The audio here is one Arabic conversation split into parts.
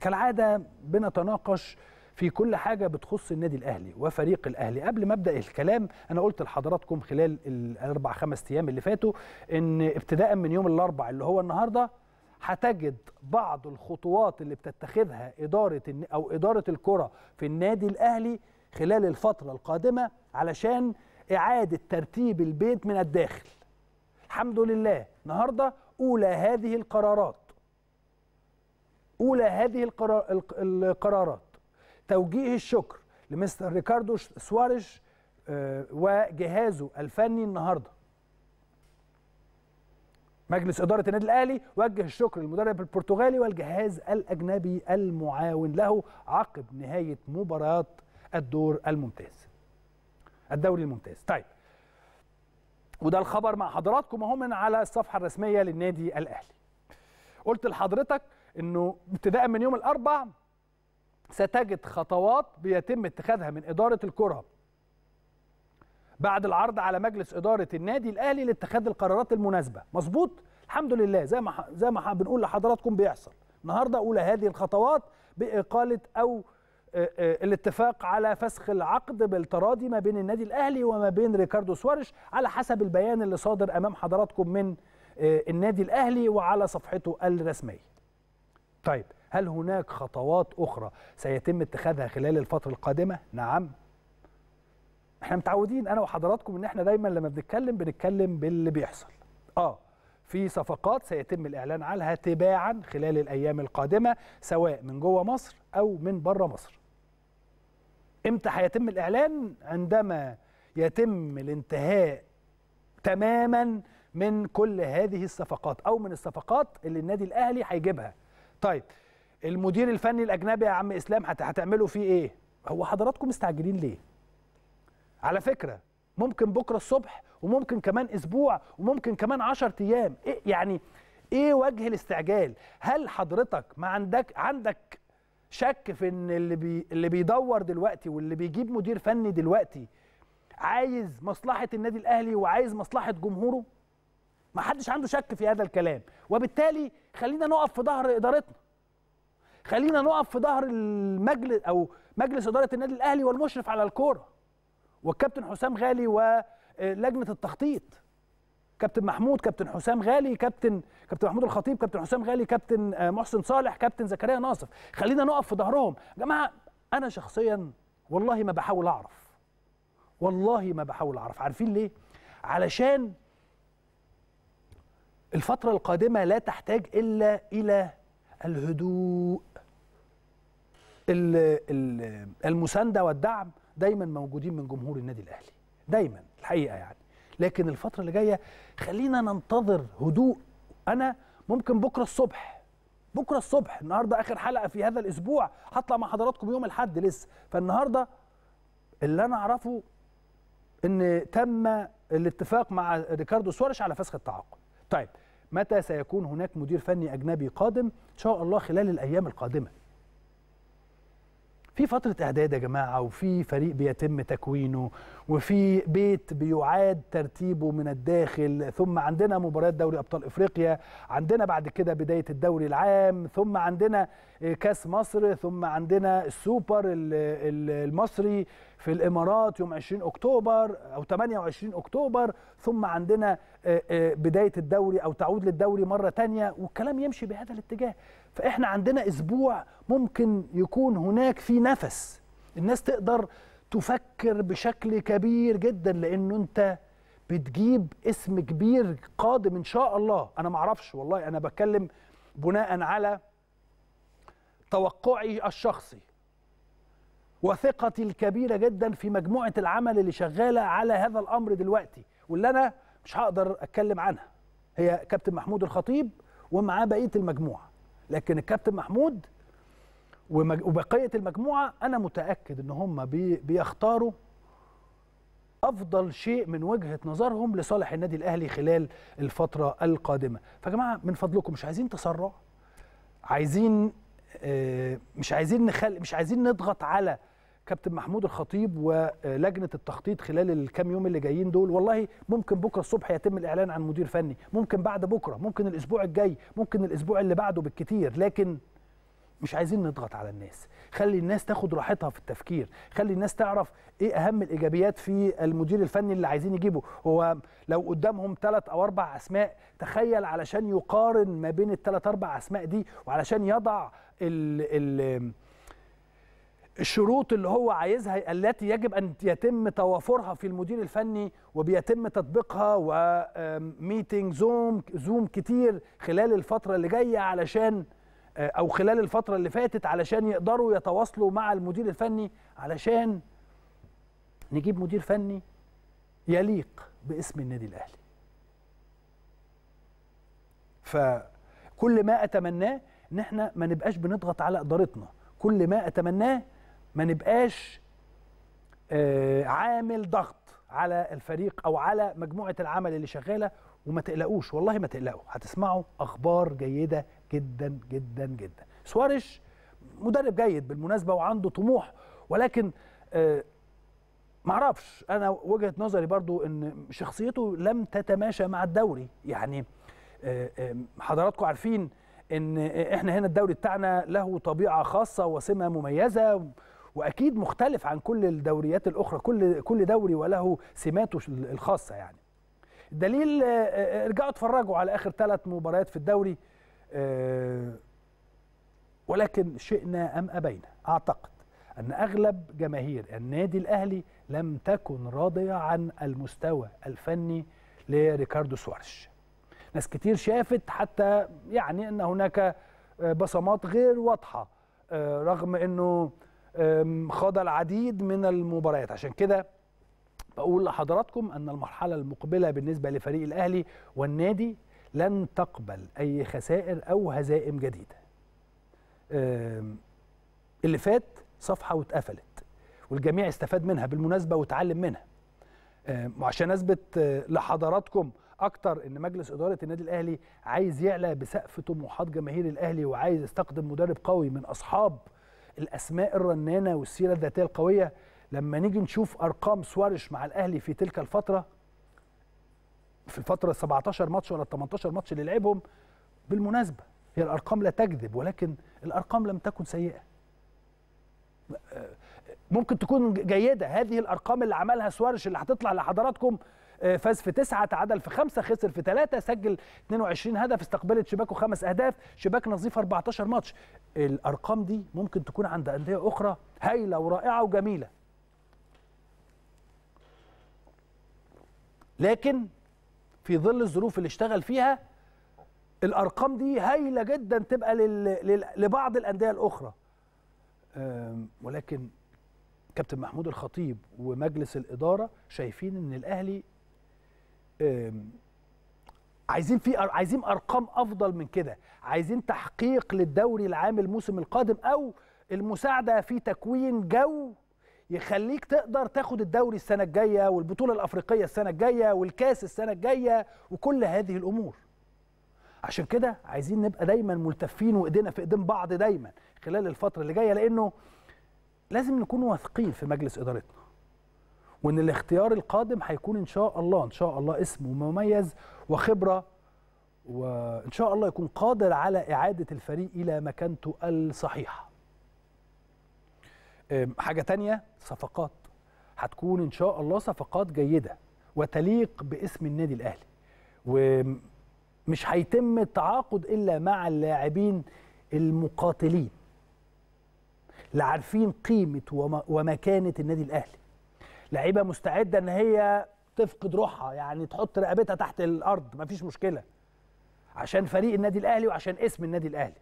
كالعاده بنتناقش في كل حاجه بتخص النادي الاهلي وفريق الاهلي قبل ما ابدا الكلام انا قلت لحضراتكم خلال الاربع خمس ايام اللي فاتوا ان ابتداء من يوم الاربع اللي هو النهارده هتجد بعض الخطوات اللي بتتخذها اداره او اداره الكره في النادي الاهلي خلال الفتره القادمه علشان اعاده ترتيب البيت من الداخل الحمد لله النهارده اولى هذه القرارات أولى هذه القرارات توجيه الشكر لمستر ريكاردو سواريش آه، وجهازه الفني النهارده مجلس إدارة النادي الأهلي وجه الشكر للمدرب البرتغالي والجهاز الأجنبي المعاون له عقب نهاية مباريات الدور الممتاز الدوري الممتاز طيب وده الخبر مع حضراتكم اهو من على الصفحة الرسمية للنادي الأهلي قلت لحضرتك انه ابتداء من يوم الاربع ستجد خطوات بيتم اتخاذها من اداره الكره بعد العرض على مجلس اداره النادي الاهلي لاتخاذ القرارات المناسبه مظبوط الحمد لله زي ما زي ما بنقول لحضراتكم بيحصل النهارده اولى هذه الخطوات باقاله او الاتفاق على فسخ العقد بالتراضي ما بين النادي الاهلي وما بين ريكاردو سوارش على حسب البيان اللي صادر امام حضراتكم من آه، النادي الاهلي وعلى صفحته الرسميه طيب هل هناك خطوات اخرى سيتم اتخاذها خلال الفتره القادمه نعم احنا متعودين انا وحضراتكم ان احنا دايما لما بنتكلم بنتكلم باللي بيحصل اه في صفقات سيتم الاعلان عنها تباعا خلال الايام القادمه سواء من جوه مصر او من بره مصر امتى هيتم الاعلان عندما يتم الانتهاء تماما من كل هذه الصفقات او من الصفقات اللي النادي الاهلي هيجيبها طيب المدير الفني الاجنبي يا عم اسلام هتعملوا فيه ايه هو حضراتكم مستعجلين ليه على فكره ممكن بكره الصبح وممكن كمان اسبوع وممكن كمان 10 ايام إيه يعني ايه وجه الاستعجال هل حضرتك ما عندك عندك شك في ان اللي بي اللي بيدور دلوقتي واللي بيجيب مدير فني دلوقتي عايز مصلحه النادي الاهلي وعايز مصلحه جمهوره ما حدش عنده شك في هذا الكلام وبالتالي خلينا نقف في ظهر ادارتنا خلينا نقف في ظهر المجلس او مجلس اداره النادي الاهلي والمشرف على الكوره والكابتن حسام غالي ولجنه التخطيط كابتن محمود كابتن حسام غالي كابتن كابتن محمود الخطيب كابتن حسام غالي كابتن آه، محسن صالح كابتن زكريا ناصف خلينا نقف في ظهرهم يا جماعه انا شخصيا والله ما بحاول اعرف والله ما بحاول اعرف عارفين ليه علشان الفترة القادمة لا تحتاج إلا إلى الهدوء المساندة والدعم دايما موجودين من جمهور النادي الأهلي دايما الحقيقة يعني لكن الفترة اللي جاية خلينا ننتظر هدوء أنا ممكن بكرة الصبح بكرة الصبح النهاردة آخر حلقة في هذا الأسبوع هطلع مع حضراتكم يوم الحد لسه فالنهاردة اللي أنا أعرفه إن تم الاتفاق مع ريكاردو سوارش على فسخ التعاقد طيب متى سيكون هناك مدير فني أجنبي قادم إن شاء الله خلال الأيام القادمة في فترة إعداد يا جماعة وفي فريق بيتم تكوينه وفي بيت بيعاد ترتيبه من الداخل ثم عندنا مباريات دوري أبطال إفريقيا عندنا بعد كده بداية الدوري العام ثم عندنا كاس مصر ثم عندنا السوبر المصري في الامارات يوم 20 اكتوبر او 28 اكتوبر ثم عندنا آه، آه، بدايه الدوري او تعود للدوري مره ثانيه والكلام يمشي بهذا الاتجاه فاحنا عندنا اسبوع ممكن يكون هناك في نفس الناس تقدر تفكر بشكل كبير جدا لانه انت بتجيب اسم كبير قادم ان شاء الله انا معرفش والله انا بتكلم بناء على توقعي الشخصي وثقتي الكبيره جدا في مجموعه العمل اللي شغاله على هذا الامر دلوقتي واللي انا مش هقدر اتكلم عنها هي كابتن محمود الخطيب ومعاه بقيه المجموعه لكن الكابتن محمود وبقيه المجموعه انا متاكد ان هم بيختاروا افضل شيء من وجهه نظرهم لصالح النادي الاهلي خلال الفتره القادمه فجماعه من فضلكم مش عايزين تسرع عايزين آه، مش عايزين نخل مش عايزين نضغط على كابتن محمود الخطيب ولجنه التخطيط خلال الكام يوم اللي جايين دول والله ممكن بكره الصبح يتم الاعلان عن مدير فني ممكن بعد بكره ممكن الاسبوع الجاي ممكن الاسبوع اللي بعده بالكتير لكن مش عايزين نضغط على الناس خلي الناس تاخد راحتها في التفكير خلي الناس تعرف ايه اهم الايجابيات في المدير الفني اللي عايزين يجيبه هو لو قدامهم ثلاث او اربع اسماء تخيل علشان يقارن ما بين الثلاث اربع اسماء دي وعلشان يضع الـ الـ الشروط اللي هو عايزها التي يجب ان يتم توافرها في المدير الفني وبيتم تطبيقها وميتنج زوم زوم كتير خلال الفتره اللي جايه علشان آه، او خلال الفتره اللي فاتت علشان يقدروا يتواصلوا مع المدير الفني علشان نجيب مدير فني يليق باسم النادي الاهلي فكل ما اتمناه ان احنا ما نبقاش بنضغط على ادارتنا كل ما اتمناه ما نبقاش آه، عامل ضغط على الفريق او على مجموعه العمل اللي شغاله وما تقلقوش والله ما تقلقوا هتسمعوا اخبار جيده جدا جدا جدا سواريش مدرب جيد بالمناسبه وعنده طموح ولكن آه معرفش انا وجهه نظري برضو ان شخصيته لم تتماشى مع الدوري يعني آه، آه، حضراتكم عارفين ان احنا هنا الدوري بتاعنا له طبيعه خاصه وسمه مميزه واكيد مختلف عن كل الدوريات الاخرى كل كل دوري وله سماته الخاصه يعني الدليل آه، ارجعوا اتفرجوا على اخر ثلاث مباريات في الدوري آه، ولكن شئنا أم أبينا أعتقد أن أغلب جماهير النادي الأهلي لم تكن راضية عن المستوى الفني لريكاردو سوارش ناس كتير شافت حتى يعني أن هناك آه، بصمات غير واضحة آه، رغم أنه خاض العديد من المباريات عشان كده بقول لحضراتكم أن المرحلة المقبلة بالنسبة لفريق الأهلي والنادي لن تقبل أي خسائر أو هزائم جديدة اللي فات صفحة واتقفلت والجميع استفاد منها بالمناسبة وتعلم منها وعشان أثبت آه، لحضراتكم أكتر إن مجلس إدارة النادي الأهلي عايز يعلى بسقف طموحات جماهير الأهلي وعايز يستقدم مدرب قوي من أصحاب الأسماء الرنانة والسيرة الذاتية القوية لما نيجي نشوف أرقام سوارش مع الأهلي في تلك الفترة في الفتره 17 ماتش ولا 18 ماتش اللي لعبهم بالمناسبه هي الارقام لا تكذب ولكن الارقام لم تكن سيئه ممكن تكون جيده هذه الارقام اللي عملها سوارش اللي هتطلع لحضراتكم آه، فاز في تسعة تعادل في خمسة خسر في ثلاثة سجل 22 هدف استقبلت شباكه خمس أهداف شباك نظيف 14 ماتش الأرقام دي ممكن تكون عند أندية أخرى هايلة ورائعة وجميلة لكن في ظل الظروف اللي اشتغل فيها الارقام دي هايله جدا تبقى لل... لبعض الانديه الاخرى ولكن كابتن محمود الخطيب ومجلس الاداره شايفين ان الاهلي عايزين في عايزين ارقام افضل من كده عايزين تحقيق للدوري العام الموسم القادم او المساعده في تكوين جو يخليك تقدر تاخد الدوري السنه الجايه والبطوله الافريقيه السنه الجايه والكاس السنه الجايه وكل هذه الامور عشان كده عايزين نبقى دايما ملتفين وايدينا في ايدين بعض دايما خلال الفتره اللي جايه لانه لازم نكون واثقين في مجلس ادارتنا وان الاختيار القادم هيكون ان شاء الله ان شاء الله اسم مميز وخبره وان شاء الله يكون قادر على اعاده الفريق الى مكانته الصحيحه حاجه تانية صفقات هتكون ان شاء الله صفقات جيده وتليق باسم النادي الاهلي ومش هيتم التعاقد الا مع اللاعبين المقاتلين اللي عارفين قيمه ومكانه النادي الاهلي لعيبه مستعده ان هي تفقد روحها يعني تحط رقبتها تحت الارض مفيش مشكله عشان فريق النادي الاهلي وعشان اسم النادي الاهلي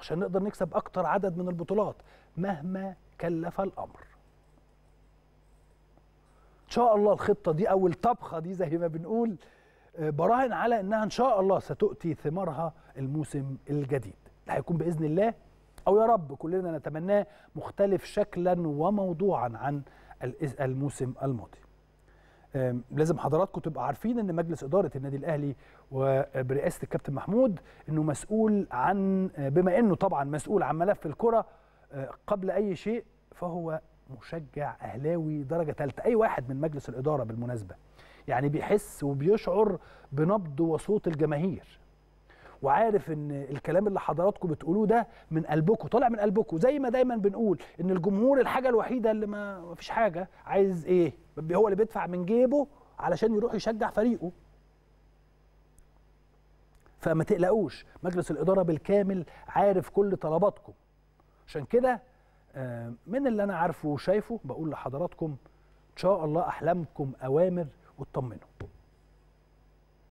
عشان نقدر نكسب اكتر عدد من البطولات مهما كلف الامر ان شاء الله الخطه دي او الطبخه دي زي ما بنقول آه، براهن على انها ان شاء الله ستؤتي ثمارها الموسم الجديد اللي هيكون باذن الله او يا رب كلنا نتمناه مختلف شكلا وموضوعا عن الموسم الماضي لازم حضراتكم تبقوا عارفين ان مجلس اداره النادي الاهلي وبرئاسه الكابتن محمود انه مسؤول عن آه، بما انه طبعا مسؤول عن ملف الكره آه، قبل اي شيء فهو مشجع اهلاوي درجه ثالثه اي واحد من مجلس الاداره بالمناسبه يعني بيحس وبيشعر بنبض وصوت الجماهير وعارف ان الكلام اللي حضراتكم بتقولوه ده من قلبكم طالع من قلبكم زي ما دايما بنقول ان الجمهور الحاجه الوحيده اللي ما فيش حاجه عايز ايه هو اللي بيدفع من جيبه علشان يروح يشجع فريقه فما تقلقوش مجلس الاداره بالكامل عارف كل طلباتكم عشان كده آه، من اللي انا عارفه وشايفه بقول لحضراتكم ان شاء الله احلامكم اوامر واطمنوا